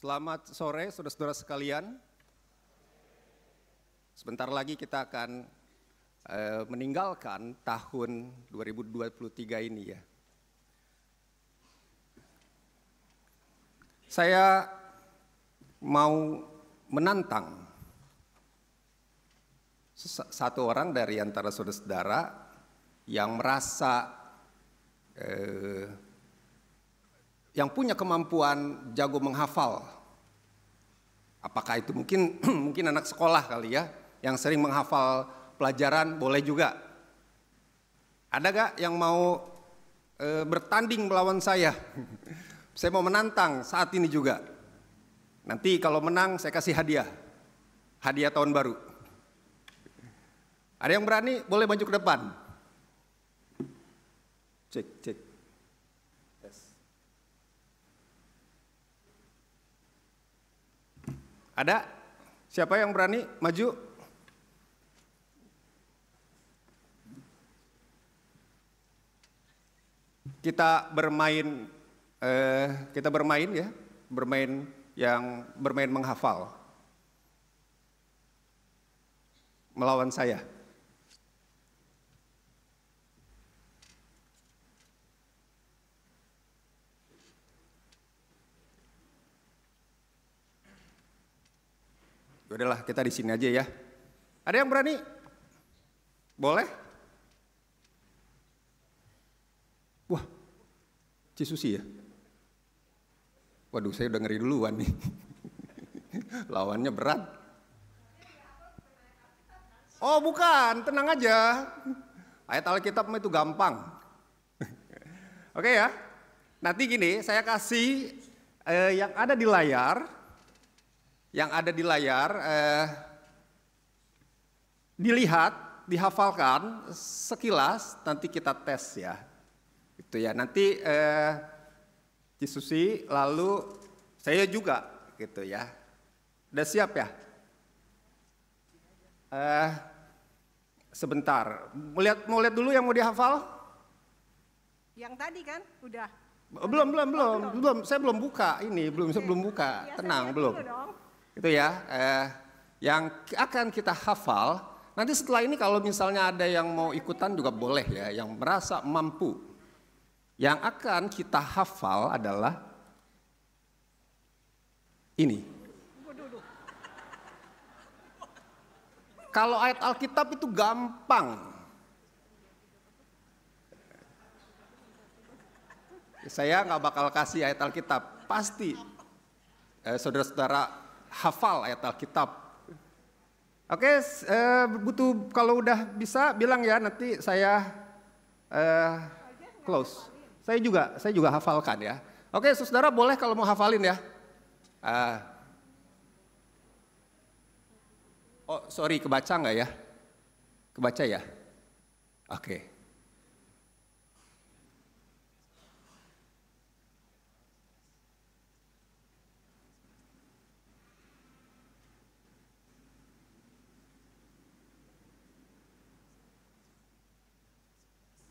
Selamat sore saudara-saudara sekalian. Sebentar lagi kita akan eh, meninggalkan tahun 2023 ini ya. Saya mau menantang satu orang dari antara saudara-saudara yang merasa eh, yang punya kemampuan jago menghafal. Apakah itu mungkin mungkin anak sekolah kali ya yang sering menghafal pelajaran boleh juga. Ada gak yang mau e, bertanding melawan saya? saya mau menantang saat ini juga. Nanti kalau menang saya kasih hadiah. Hadiah tahun baru. Ada yang berani boleh maju ke depan. Cek cek Ada? Siapa yang berani maju? Kita bermain, eh, kita bermain ya, bermain yang bermain menghafal melawan saya. udahlah kita di sini aja ya. Ada yang berani? Boleh? Wah, Cisusi ya? Waduh, saya udah ngeri duluan nih. Lawannya berat. Oh bukan, tenang aja. Ayat Alkitab itu gampang. Oke ya. Nanti gini, saya kasih eh, yang ada di layar yang ada di layar eh, dilihat, dihafalkan sekilas, nanti kita tes ya. Itu ya, nanti eh, Cisusi lalu saya juga gitu ya. Udah siap ya? Eh, sebentar, mau lihat, mau lihat dulu yang mau dihafal? Yang tadi kan, udah. Belum, belum, oh, belum, oh, belum, belum. Saya belum buka ini, belum, saya belum buka. Ya, Tenang, belum. Dulu dong. Itu ya, eh, yang akan kita hafal. Nanti setelah ini kalau misalnya ada yang mau ikutan juga boleh ya, yang merasa mampu. Yang akan kita hafal adalah ini. Kalau ayat Alkitab itu gampang. Saya nggak bakal kasih ayat Alkitab, pasti. Eh, saudara-saudara hafal ayat Alkitab. Oke, eh, butuh kalau udah bisa bilang ya nanti saya eh, close. Saya juga, saya juga hafalkan ya. Oke, saudara boleh kalau mau hafalin ya. Ah. oh, sorry, kebaca nggak ya? Kebaca ya? Oke. Okay.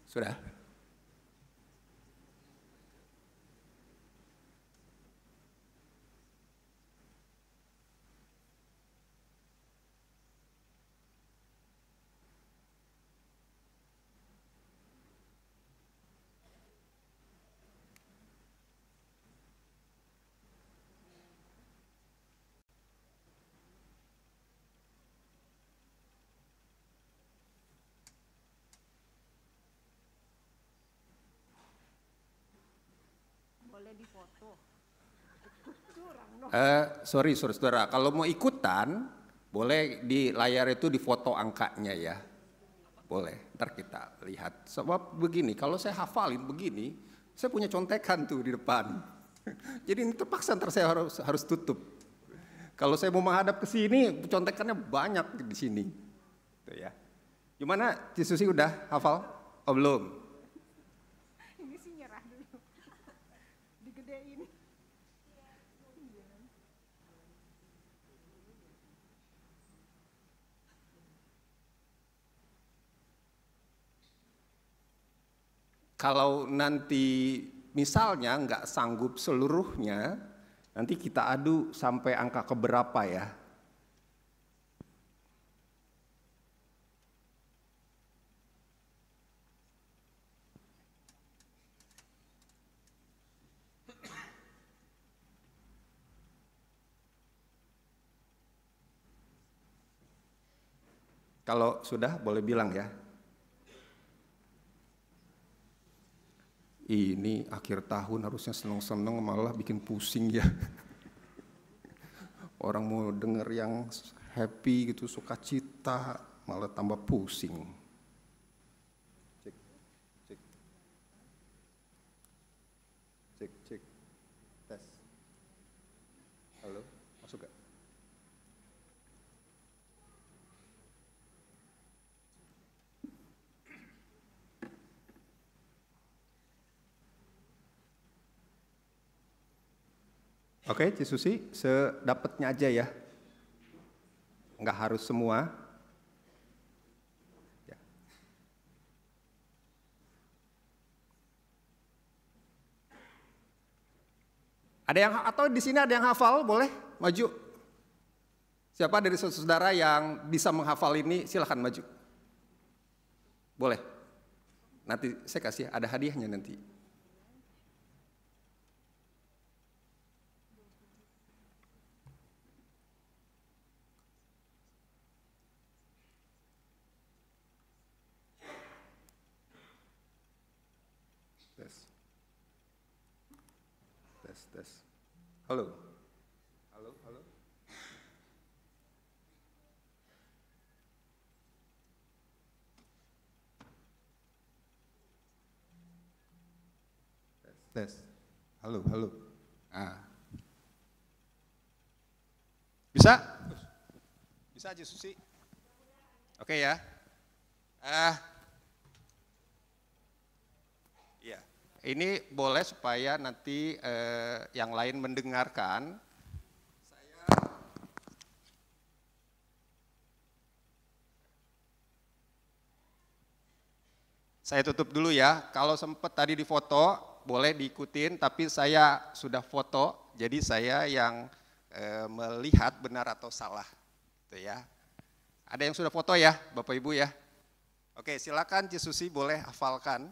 Sådär. Uh, sorry saudara, kalau mau ikutan boleh di layar itu di foto angkanya ya. Boleh, ntar kita lihat. Sebab begini, kalau saya hafalin begini, saya punya contekan tuh di depan. Jadi ini terpaksa ntar saya harus, harus tutup. Kalau saya mau menghadap ke sini, contekannya banyak di sini. Tuh ya. Gimana, Cisusi udah hafal? Oh belum? Kalau nanti misalnya nggak sanggup seluruhnya, nanti kita adu sampai angka keberapa ya. Kalau sudah boleh bilang ya. ini akhir tahun harusnya seneng-seneng malah bikin pusing ya. Orang mau dengar yang happy gitu, suka cita, malah tambah pusing. Oke, okay, Cisusi, sedapatnya aja ya. Enggak harus semua. Ya. Ada yang atau di sini ada yang hafal, boleh maju. Siapa dari saudara yang bisa menghafal ini, silahkan maju. Boleh. Nanti saya kasih, ada hadiahnya nanti. Tes. Tes, tes. Halo. Halo, halo. Tes. Halo, halo. Ah. Bisa? Bisa aja Susi. Oke okay, ya. Ah, uh, Ini boleh supaya nanti eh, yang lain mendengarkan. Saya tutup dulu ya. Kalau sempat tadi di foto boleh diikutin, tapi saya sudah foto, jadi saya yang eh, melihat benar atau salah. Gitu ya. Ada yang sudah foto ya, Bapak Ibu ya? Oke, silakan Cisusi boleh hafalkan.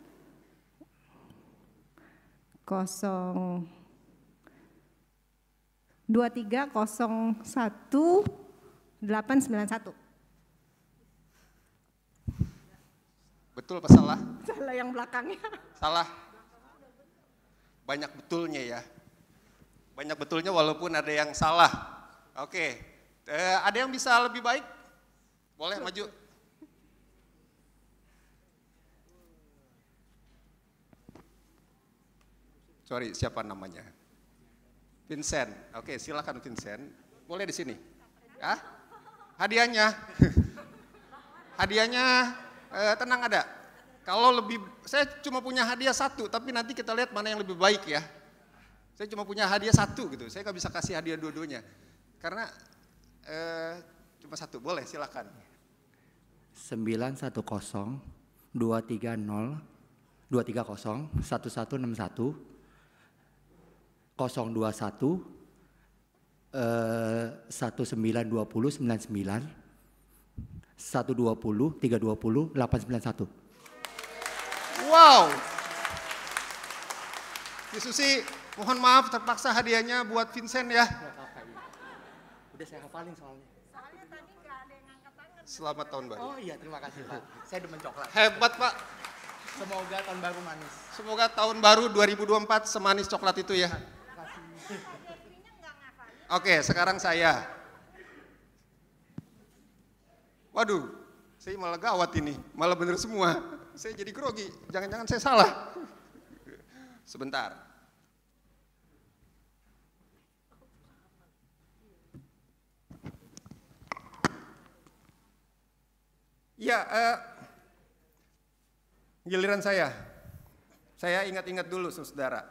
dua tiga satu delapan sembilan satu Betul apa salah? Salah yang belakangnya. Salah. Banyak betulnya ya. Banyak betulnya walaupun ada yang salah. Oke. Eh, ada yang bisa lebih baik? Boleh maju. sorry siapa namanya? Vincent. Oke, silakan Vincent. Boleh di sini. Ah? Hadiahnya. Hadiahnya eh, tenang ada. Kalau lebih saya cuma punya hadiah satu, tapi nanti kita lihat mana yang lebih baik ya. Saya cuma punya hadiah satu gitu. Saya nggak bisa kasih hadiah dua-duanya. Karena eh, cuma satu. Boleh, silakan. satu satu enam satu 021 1920 99 120 320 891. Wow. Bu Susi, mohon maaf terpaksa hadiahnya buat Vincent ya. Udah saya hafalin soalnya. Selamat tahun baru. Oh iya, terima kasih Pak. Saya demen coklat. Hebat Pak. Semoga tahun baru manis. Semoga tahun baru 2024 semanis coklat itu ya. Oke, sekarang saya. Waduh, saya malah gawat ini, malah bener semua. Saya jadi grogi, jangan-jangan saya salah. Sebentar. Ya, uh, giliran saya. Saya ingat-ingat dulu, saudara.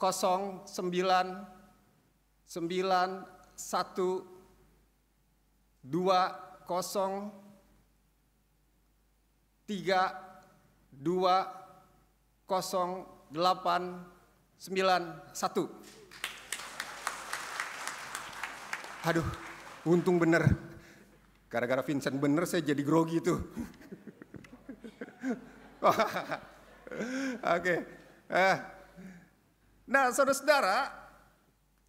09 Aduh, untung bener. Gara-gara Vincent bener saya jadi grogi itu. Oke. okay. Eh, Nah, saudara-saudara,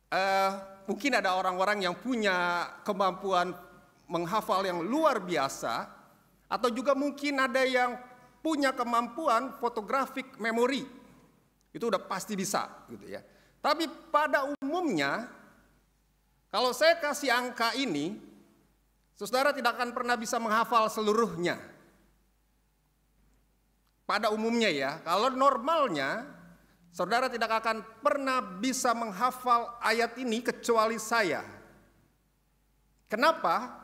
eh, mungkin ada orang-orang yang punya kemampuan menghafal yang luar biasa, atau juga mungkin ada yang punya kemampuan fotografik memori. Itu udah pasti bisa, gitu ya. Tapi pada umumnya, kalau saya kasih angka ini, saudara tidak akan pernah bisa menghafal seluruhnya. Pada umumnya ya, kalau normalnya Saudara tidak akan pernah bisa menghafal ayat ini kecuali saya. Kenapa?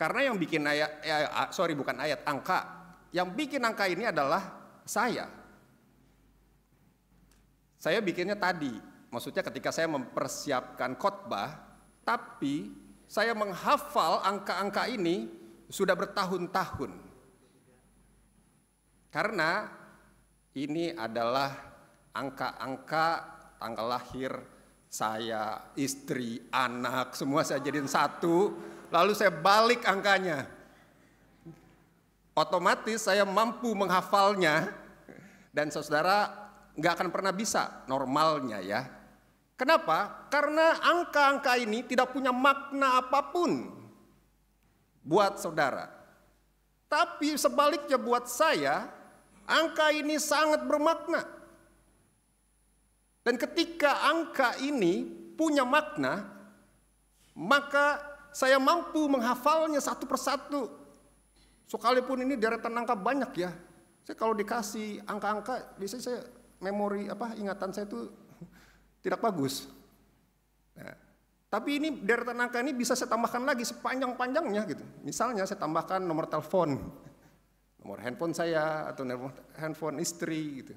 Karena yang bikin ayat, eh, sorry bukan ayat, angka. Yang bikin angka ini adalah saya. Saya bikinnya tadi, maksudnya ketika saya mempersiapkan khotbah, tapi saya menghafal angka-angka ini sudah bertahun-tahun. Karena ini adalah angka-angka, tanggal lahir, saya, istri, anak, semua saya jadiin satu, lalu saya balik angkanya. Otomatis saya mampu menghafalnya dan saudara nggak akan pernah bisa normalnya ya. Kenapa? Karena angka-angka ini tidak punya makna apapun buat saudara. Tapi sebaliknya buat saya, angka ini sangat bermakna. Dan ketika angka ini punya makna, maka saya mampu menghafalnya satu persatu. Sekalipun ini deretan angka banyak ya. Saya kalau dikasih angka-angka, biasanya saya memori apa ingatan saya itu tidak bagus. Nah, tapi ini deretan angka ini bisa saya tambahkan lagi sepanjang-panjangnya gitu. Misalnya saya tambahkan nomor telepon, nomor handphone saya atau nomor handphone istri gitu.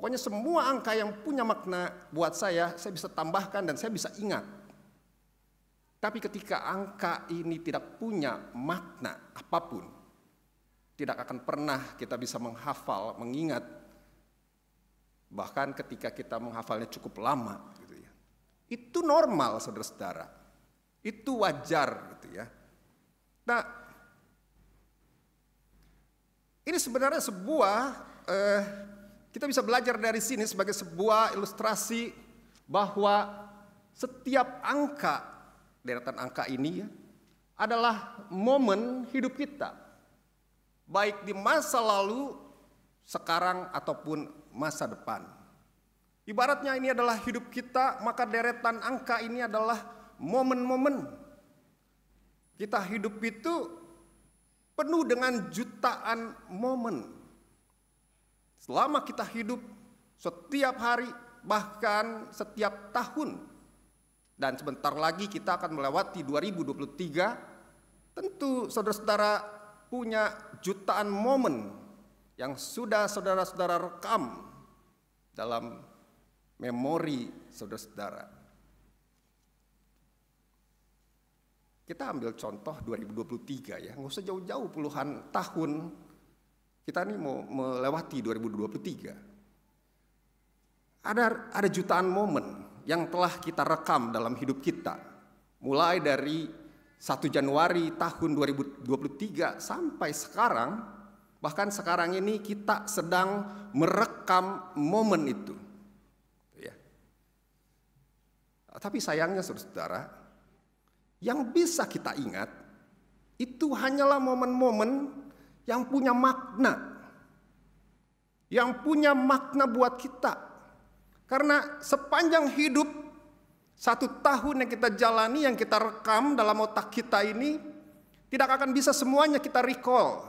Pokoknya semua angka yang punya makna buat saya, saya bisa tambahkan dan saya bisa ingat. Tapi ketika angka ini tidak punya makna apapun, tidak akan pernah kita bisa menghafal, mengingat. Bahkan ketika kita menghafalnya cukup lama, gitu ya. Itu normal, saudara-saudara. Itu wajar, gitu ya. Nah, ini sebenarnya sebuah eh, kita bisa belajar dari sini sebagai sebuah ilustrasi bahwa setiap angka deretan angka ini ya, adalah momen hidup kita. Baik di masa lalu, sekarang ataupun masa depan. Ibaratnya ini adalah hidup kita, maka deretan angka ini adalah momen-momen. Kita hidup itu penuh dengan jutaan momen Selama kita hidup setiap hari bahkan setiap tahun dan sebentar lagi kita akan melewati 2023 tentu saudara-saudara punya jutaan momen yang sudah saudara-saudara rekam dalam memori saudara-saudara. Kita ambil contoh 2023 ya, nggak usah jauh-jauh puluhan tahun kita ini mau melewati 2023. Ada ada jutaan momen yang telah kita rekam dalam hidup kita. Mulai dari 1 Januari tahun 2023 sampai sekarang, bahkan sekarang ini kita sedang merekam momen itu. Ya. Tapi sayangnya saudara-saudara, yang bisa kita ingat itu hanyalah momen-momen yang punya makna. Yang punya makna buat kita. Karena sepanjang hidup, satu tahun yang kita jalani, yang kita rekam dalam otak kita ini, tidak akan bisa semuanya kita recall.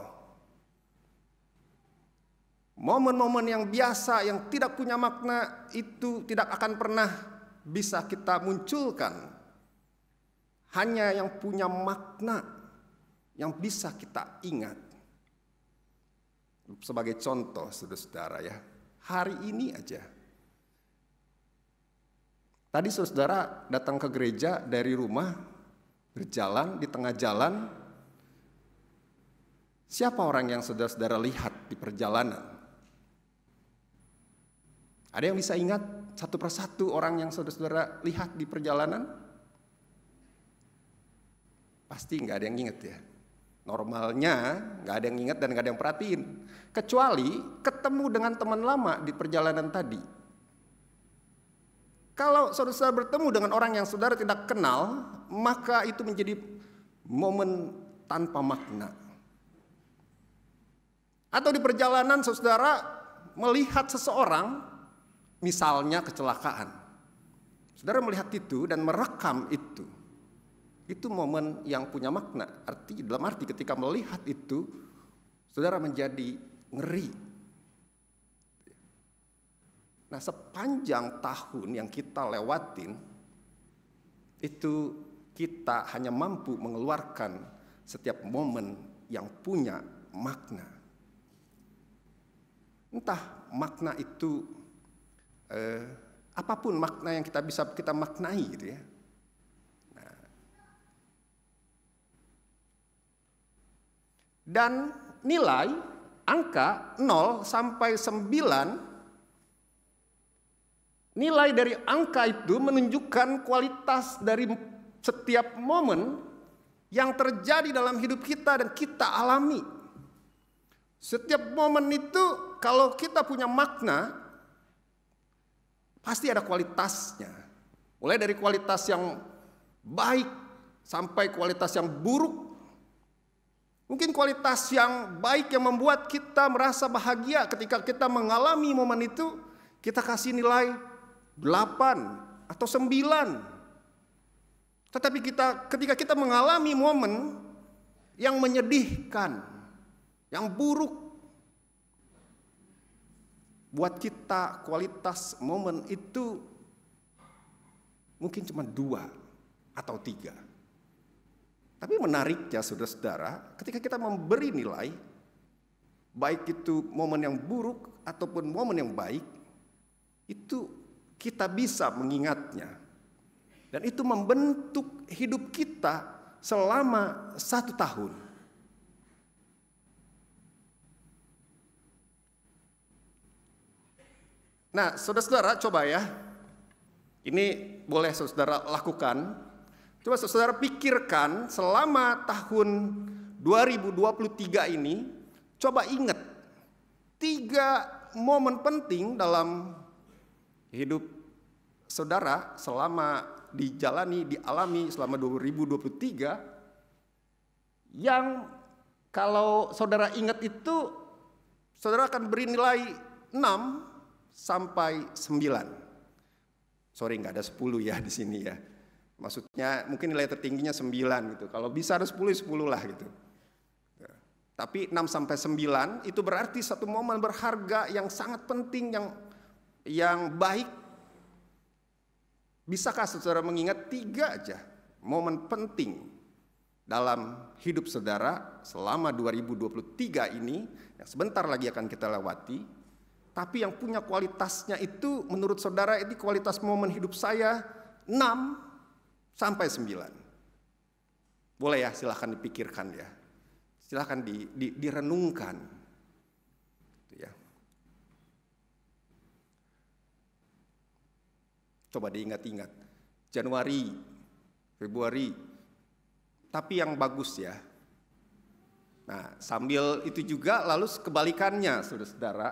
Momen-momen yang biasa, yang tidak punya makna, itu tidak akan pernah bisa kita munculkan. Hanya yang punya makna yang bisa kita ingat. Sebagai contoh saudara-saudara ya, hari ini aja. Tadi saudara datang ke gereja dari rumah, berjalan di tengah jalan, siapa orang yang saudara-saudara lihat di perjalanan? Ada yang bisa ingat satu persatu orang yang saudara-saudara lihat di perjalanan? Pasti nggak ada yang ingat ya. Normalnya nggak ada yang ingat dan nggak ada yang perhatiin. Kecuali ketemu dengan teman lama di perjalanan tadi. Kalau saudara bertemu dengan orang yang saudara tidak kenal, maka itu menjadi momen tanpa makna. Atau di perjalanan saudara melihat seseorang, misalnya kecelakaan. Saudara melihat itu dan merekam itu. Itu momen yang punya makna. Arti dalam arti ketika melihat itu, saudara menjadi Ngeri. Nah sepanjang tahun yang kita lewatin, itu kita hanya mampu mengeluarkan setiap momen yang punya makna. Entah makna itu eh, apapun makna yang kita bisa kita maknai gitu ya. Nah. Dan nilai angka 0 sampai 9 nilai dari angka itu menunjukkan kualitas dari setiap momen yang terjadi dalam hidup kita dan kita alami. Setiap momen itu kalau kita punya makna pasti ada kualitasnya. Mulai dari kualitas yang baik sampai kualitas yang buruk Mungkin kualitas yang baik yang membuat kita merasa bahagia ketika kita mengalami momen itu, kita kasih nilai 8 atau 9. Tetapi kita ketika kita mengalami momen yang menyedihkan, yang buruk buat kita kualitas momen itu mungkin cuma dua atau tiga. Tapi menariknya saudara-saudara, ketika kita memberi nilai, baik itu momen yang buruk ataupun momen yang baik, itu kita bisa mengingatnya. Dan itu membentuk hidup kita selama satu tahun. Nah, saudara-saudara coba ya. Ini boleh saudara lakukan Coba saudara pikirkan selama tahun 2023 ini, coba ingat tiga momen penting dalam hidup saudara selama dijalani, dialami selama 2023 yang kalau saudara ingat itu saudara akan beri nilai 6 sampai 9. Sorry nggak ada 10 ya di sini ya. Maksudnya mungkin nilai tertingginya 9 gitu. Kalau bisa ada 10, 10 lah gitu. Ya. Tapi 6 sampai 9 itu berarti satu momen berharga yang sangat penting yang yang baik. Bisakah saudara mengingat tiga aja momen penting dalam hidup saudara selama 2023 ini yang sebentar lagi akan kita lewati tapi yang punya kualitasnya itu menurut saudara ini kualitas momen hidup saya 6 sampai 9. Boleh ya, silahkan dipikirkan ya. Silahkan di, di, direnungkan. Gitu ya. Coba diingat-ingat. Januari, Februari. Tapi yang bagus ya. Nah, sambil itu juga lalu kebalikannya, saudara-saudara.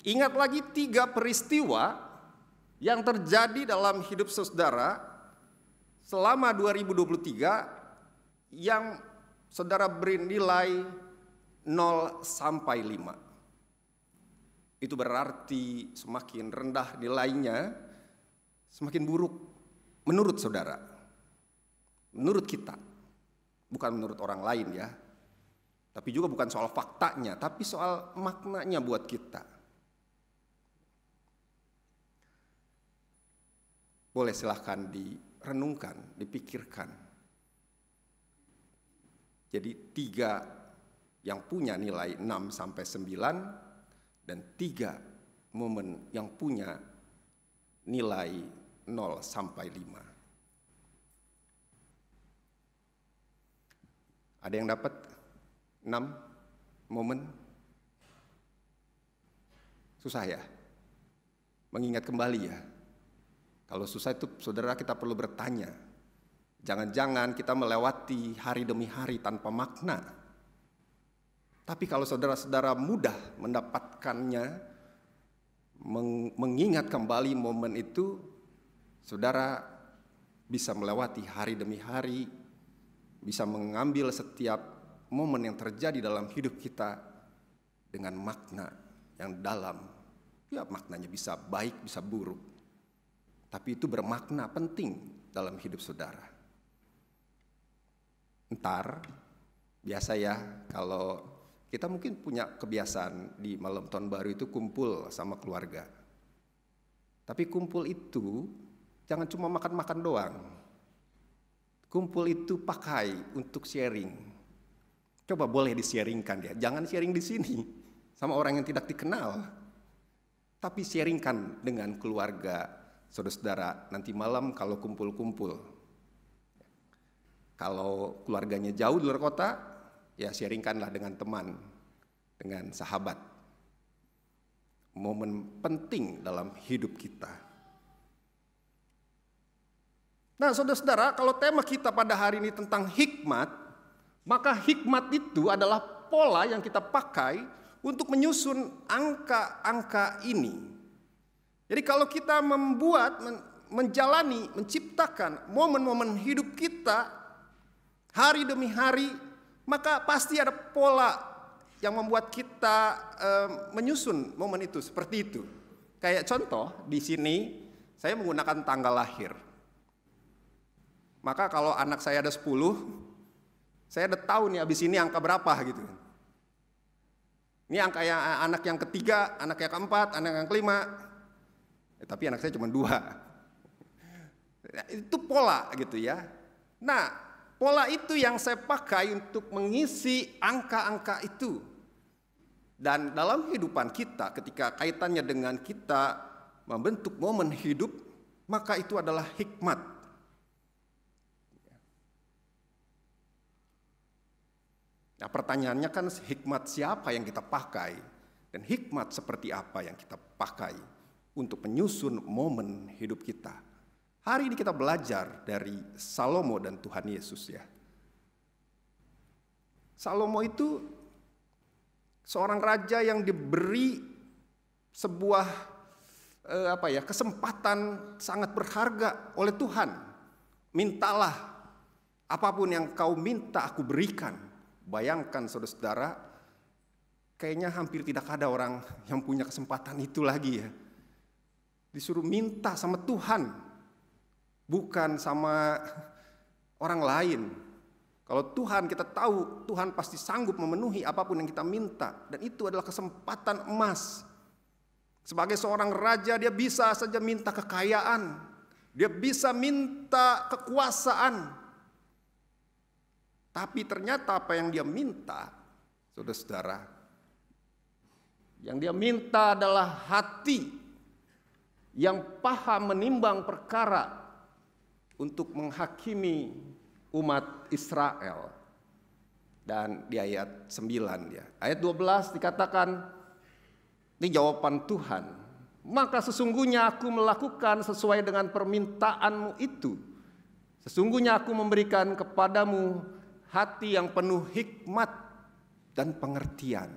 Ingat lagi tiga peristiwa yang terjadi dalam hidup saudara selama 2023 yang saudara beri nilai 0 sampai 5. Itu berarti semakin rendah nilainya, semakin buruk menurut saudara. Menurut kita. Bukan menurut orang lain ya. Tapi juga bukan soal faktanya, tapi soal maknanya buat kita. Boleh silahkan di renungkan, dipikirkan. Jadi tiga yang punya nilai 6 sampai 9 dan tiga momen yang punya nilai 0 sampai 5. Ada yang dapat 6 momen? Susah ya? Mengingat kembali ya? Kalau susah itu saudara kita perlu bertanya. Jangan-jangan kita melewati hari demi hari tanpa makna. Tapi kalau saudara-saudara mudah mendapatkannya, mengingat kembali momen itu, saudara bisa melewati hari demi hari, bisa mengambil setiap momen yang terjadi dalam hidup kita dengan makna yang dalam. Ya maknanya bisa baik, bisa buruk tapi itu bermakna penting dalam hidup saudara. Ntar, biasa ya kalau kita mungkin punya kebiasaan di malam tahun baru itu kumpul sama keluarga. Tapi kumpul itu jangan cuma makan-makan doang. Kumpul itu pakai untuk sharing. Coba boleh di-sharingkan ya. Jangan sharing di sini sama orang yang tidak dikenal. Tapi sharingkan dengan keluarga, saudara-saudara nanti malam kalau kumpul-kumpul. Kalau keluarganya jauh di luar kota, ya sharingkanlah dengan teman, dengan sahabat. Momen penting dalam hidup kita. Nah saudara-saudara, kalau tema kita pada hari ini tentang hikmat, maka hikmat itu adalah pola yang kita pakai untuk menyusun angka-angka ini jadi kalau kita membuat, menjalani, menciptakan momen-momen hidup kita hari demi hari, maka pasti ada pola yang membuat kita e, menyusun momen itu seperti itu. Kayak contoh di sini saya menggunakan tanggal lahir. Maka kalau anak saya ada 10, saya ada tahu nih abis ini angka berapa gitu. Ini angka yang eh, anak yang ketiga, anak yang keempat, anak yang kelima, Eh, tapi anak saya cuma dua. Ya, itu pola gitu ya. Nah, pola itu yang saya pakai untuk mengisi angka-angka itu. Dan dalam kehidupan kita ketika kaitannya dengan kita membentuk momen hidup, maka itu adalah hikmat. Nah, pertanyaannya kan hikmat siapa yang kita pakai dan hikmat seperti apa yang kita pakai untuk menyusun momen hidup kita. Hari ini kita belajar dari Salomo dan Tuhan Yesus ya. Salomo itu seorang raja yang diberi sebuah eh, apa ya kesempatan sangat berharga oleh Tuhan. Mintalah apapun yang kau minta aku berikan. Bayangkan saudara-saudara, kayaknya hampir tidak ada orang yang punya kesempatan itu lagi ya disuruh minta sama Tuhan, bukan sama orang lain. Kalau Tuhan kita tahu, Tuhan pasti sanggup memenuhi apapun yang kita minta. Dan itu adalah kesempatan emas. Sebagai seorang raja, dia bisa saja minta kekayaan. Dia bisa minta kekuasaan. Tapi ternyata apa yang dia minta, saudara-saudara, yang dia minta adalah hati yang paham menimbang perkara untuk menghakimi umat Israel. Dan di ayat 9 ya. Ayat 12 dikatakan ini jawaban Tuhan. Maka sesungguhnya aku melakukan sesuai dengan permintaanmu itu. Sesungguhnya aku memberikan kepadamu hati yang penuh hikmat dan pengertian.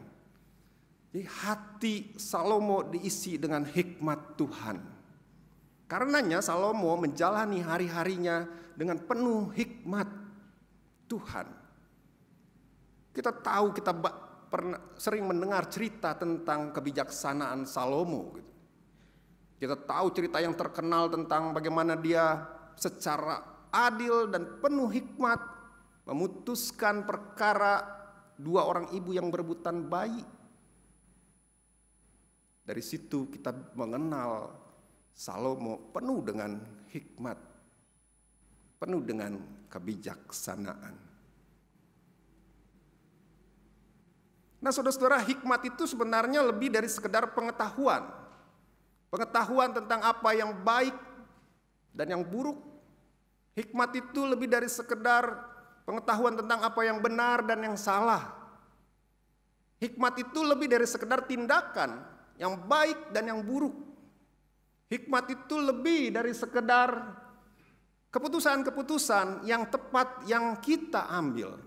Jadi hati Salomo diisi dengan hikmat Tuhan. Karenanya Salomo menjalani hari-harinya dengan penuh hikmat Tuhan. Kita tahu kita pernah sering mendengar cerita tentang kebijaksanaan Salomo gitu. Kita tahu cerita yang terkenal tentang bagaimana dia secara adil dan penuh hikmat memutuskan perkara dua orang ibu yang berebutan bayi. Dari situ kita mengenal Salomo penuh dengan hikmat, penuh dengan kebijaksanaan. Nah saudara-saudara hikmat itu sebenarnya lebih dari sekedar pengetahuan. Pengetahuan tentang apa yang baik dan yang buruk. Hikmat itu lebih dari sekedar pengetahuan tentang apa yang benar dan yang salah. Hikmat itu lebih dari sekedar tindakan yang baik dan yang buruk. Hikmat itu lebih dari sekedar keputusan-keputusan yang tepat yang kita ambil.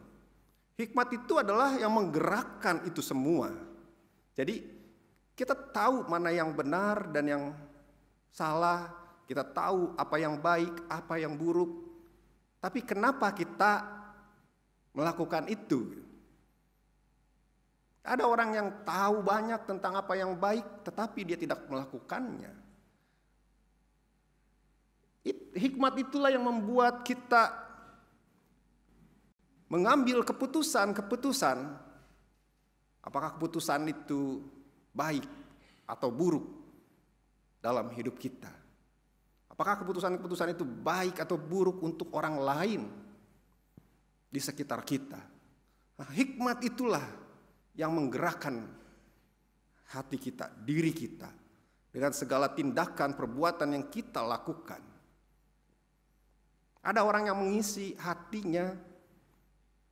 Hikmat itu adalah yang menggerakkan itu semua. Jadi kita tahu mana yang benar dan yang salah, kita tahu apa yang baik, apa yang buruk. Tapi kenapa kita melakukan itu? Ada orang yang tahu banyak tentang apa yang baik, tetapi dia tidak melakukannya hikmat itulah yang membuat kita mengambil keputusan-keputusan apakah keputusan itu baik atau buruk dalam hidup kita. Apakah keputusan-keputusan itu baik atau buruk untuk orang lain di sekitar kita? Nah, hikmat itulah yang menggerakkan hati kita, diri kita dengan segala tindakan perbuatan yang kita lakukan. Ada orang yang mengisi hatinya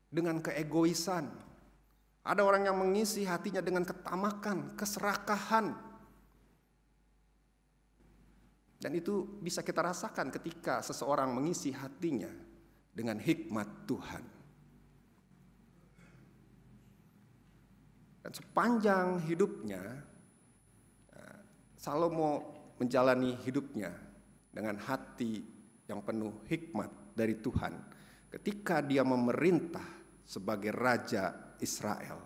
dengan keegoisan. Ada orang yang mengisi hatinya dengan ketamakan, keserakahan. Dan itu bisa kita rasakan ketika seseorang mengisi hatinya dengan hikmat Tuhan. Dan sepanjang hidupnya, eh, Salomo menjalani hidupnya dengan hati yang penuh hikmat dari Tuhan ketika dia memerintah sebagai raja Israel.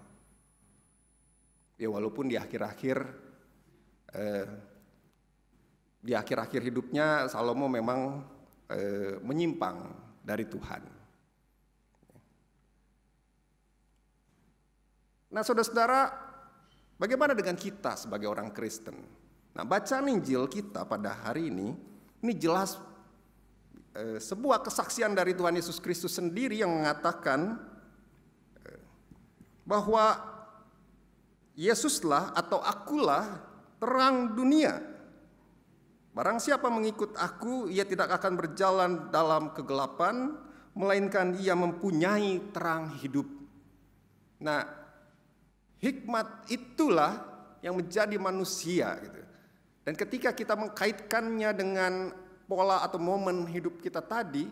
Ya walaupun di akhir-akhir eh, di akhir-akhir hidupnya Salomo memang eh, menyimpang dari Tuhan. Nah, saudara-saudara, bagaimana dengan kita sebagai orang Kristen? Nah, bacaan Injil kita pada hari ini ini jelas Eh, sebuah kesaksian dari Tuhan Yesus Kristus sendiri yang mengatakan eh, bahwa Yesuslah atau akulah terang dunia. Barang siapa mengikut aku, ia tidak akan berjalan dalam kegelapan, melainkan ia mempunyai terang hidup. Nah, hikmat itulah yang menjadi manusia gitu. Dan ketika kita mengkaitkannya dengan pola atau momen hidup kita tadi,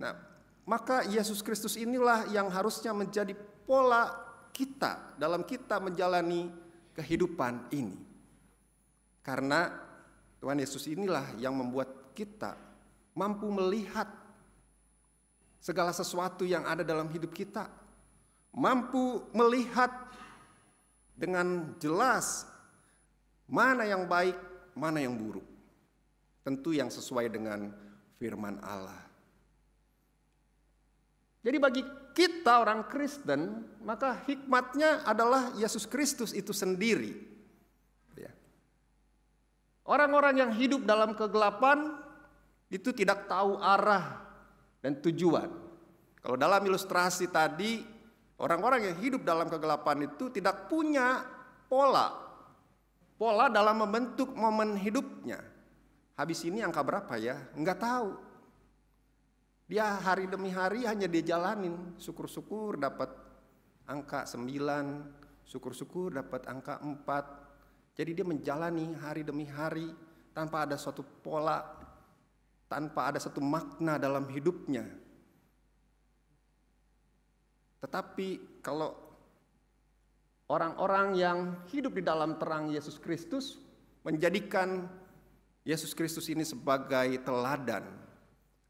nah maka Yesus Kristus inilah yang harusnya menjadi pola kita dalam kita menjalani kehidupan ini. Karena Tuhan Yesus inilah yang membuat kita mampu melihat segala sesuatu yang ada dalam hidup kita. Mampu melihat dengan jelas mana yang baik, mana yang buruk Tentu yang sesuai dengan firman Allah. Jadi bagi kita orang Kristen, maka hikmatnya adalah Yesus Kristus itu sendiri. Ya. Orang-orang yang hidup dalam kegelapan itu tidak tahu arah dan tujuan. Kalau dalam ilustrasi tadi, orang-orang yang hidup dalam kegelapan itu tidak punya pola. Pola dalam membentuk momen hidupnya. Habis ini angka berapa ya? Enggak tahu. Dia hari demi hari hanya dia jalanin, syukur-syukur dapat angka 9, syukur-syukur dapat angka 4. Jadi dia menjalani hari demi hari tanpa ada suatu pola, tanpa ada satu makna dalam hidupnya. Tetapi kalau orang-orang yang hidup di dalam terang Yesus Kristus menjadikan Yesus Kristus ini sebagai teladan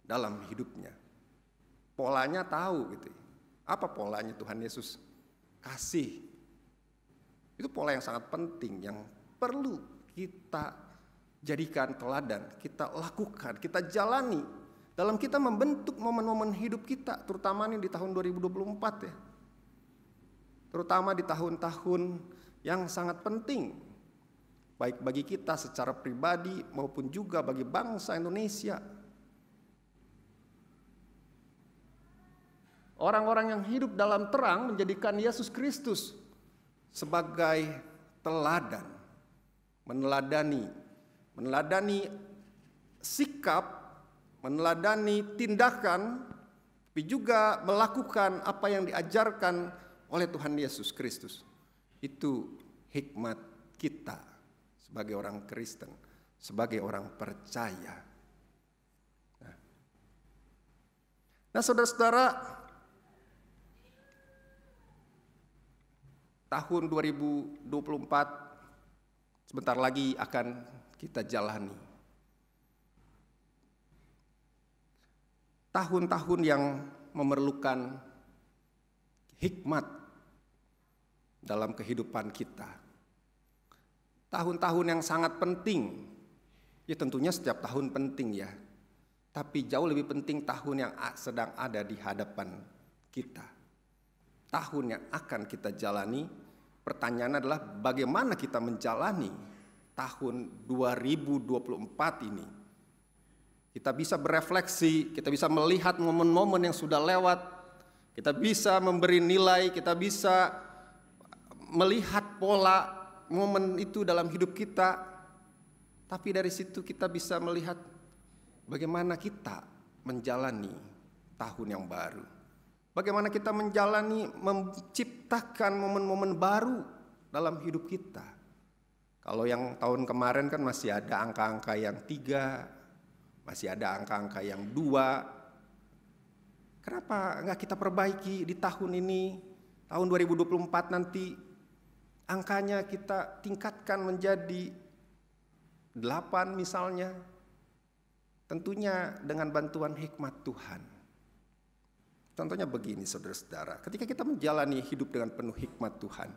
dalam hidupnya. Polanya tahu gitu. Apa polanya Tuhan Yesus? Kasih. Itu pola yang sangat penting yang perlu kita jadikan teladan, kita lakukan, kita jalani dalam kita membentuk momen-momen hidup kita, terutama ini di tahun 2024 ya. Terutama di tahun-tahun yang sangat penting baik bagi kita secara pribadi maupun juga bagi bangsa Indonesia. Orang-orang yang hidup dalam terang menjadikan Yesus Kristus sebagai teladan, meneladani, meneladani sikap, meneladani tindakan, tapi juga melakukan apa yang diajarkan oleh Tuhan Yesus Kristus. Itu hikmat kita sebagai orang Kristen, sebagai orang percaya. Nah, nah saudara-saudara, tahun 2024 sebentar lagi akan kita jalani. Tahun-tahun yang memerlukan hikmat dalam kehidupan kita tahun-tahun yang sangat penting. Ya tentunya setiap tahun penting ya. Tapi jauh lebih penting tahun yang sedang ada di hadapan kita. Tahun yang akan kita jalani, pertanyaan adalah bagaimana kita menjalani tahun 2024 ini. Kita bisa berefleksi, kita bisa melihat momen-momen yang sudah lewat, kita bisa memberi nilai, kita bisa melihat pola momen itu dalam hidup kita, tapi dari situ kita bisa melihat bagaimana kita menjalani tahun yang baru. Bagaimana kita menjalani menciptakan momen-momen baru dalam hidup kita. Kalau yang tahun kemarin kan masih ada angka-angka yang tiga, masih ada angka-angka yang dua. Kenapa nggak kita perbaiki di tahun ini, tahun 2024 nanti angkanya kita tingkatkan menjadi 8 misalnya, tentunya dengan bantuan hikmat Tuhan. Contohnya begini saudara-saudara, ketika kita menjalani hidup dengan penuh hikmat Tuhan,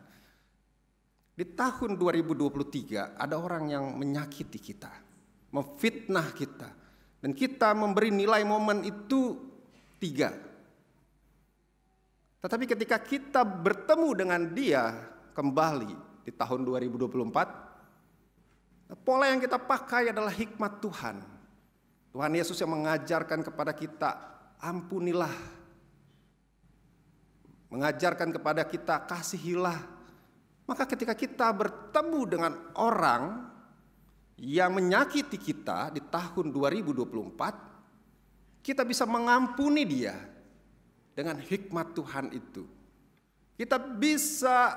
di tahun 2023 ada orang yang menyakiti kita, memfitnah kita, dan kita memberi nilai momen itu tiga. Tetapi ketika kita bertemu dengan dia, kembali di tahun 2024, pola yang kita pakai adalah hikmat Tuhan. Tuhan Yesus yang mengajarkan kepada kita, ampunilah. Mengajarkan kepada kita, kasihilah. Maka ketika kita bertemu dengan orang yang menyakiti kita di tahun 2024, kita bisa mengampuni dia dengan hikmat Tuhan itu. Kita bisa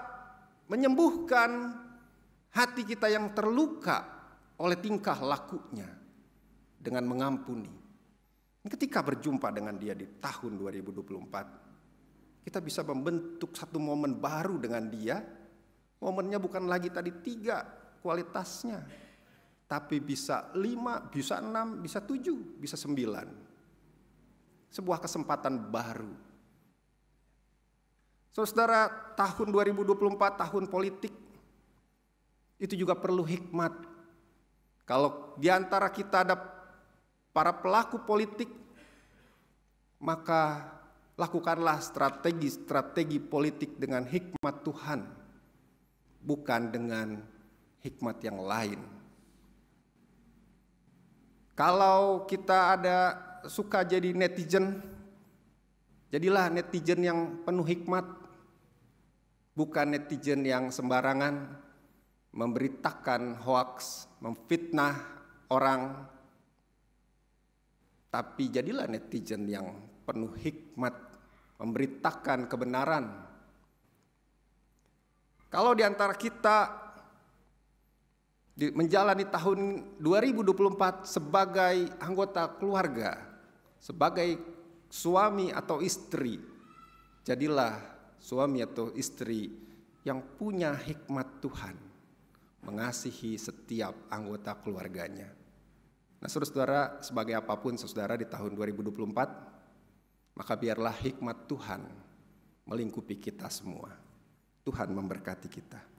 menyembuhkan hati kita yang terluka oleh tingkah lakunya dengan mengampuni. Ketika berjumpa dengan dia di tahun 2024, kita bisa membentuk satu momen baru dengan dia. Momennya bukan lagi tadi tiga kualitasnya, tapi bisa lima, bisa enam, bisa tujuh, bisa sembilan. Sebuah kesempatan baru Saudara, tahun 2024 tahun politik itu juga perlu hikmat. Kalau di antara kita ada para pelaku politik, maka lakukanlah strategi-strategi politik dengan hikmat Tuhan, bukan dengan hikmat yang lain. Kalau kita ada suka jadi netizen, jadilah netizen yang penuh hikmat, bukan netizen yang sembarangan memberitakan hoaks, memfitnah orang, tapi jadilah netizen yang penuh hikmat, memberitakan kebenaran. Kalau di antara kita menjalani tahun 2024 sebagai anggota keluarga, sebagai suami atau istri, jadilah suami atau istri yang punya hikmat Tuhan mengasihi setiap anggota keluarganya. Nah, saudara, saudara sebagai apapun saudara di tahun 2024, maka biarlah hikmat Tuhan melingkupi kita semua. Tuhan memberkati kita.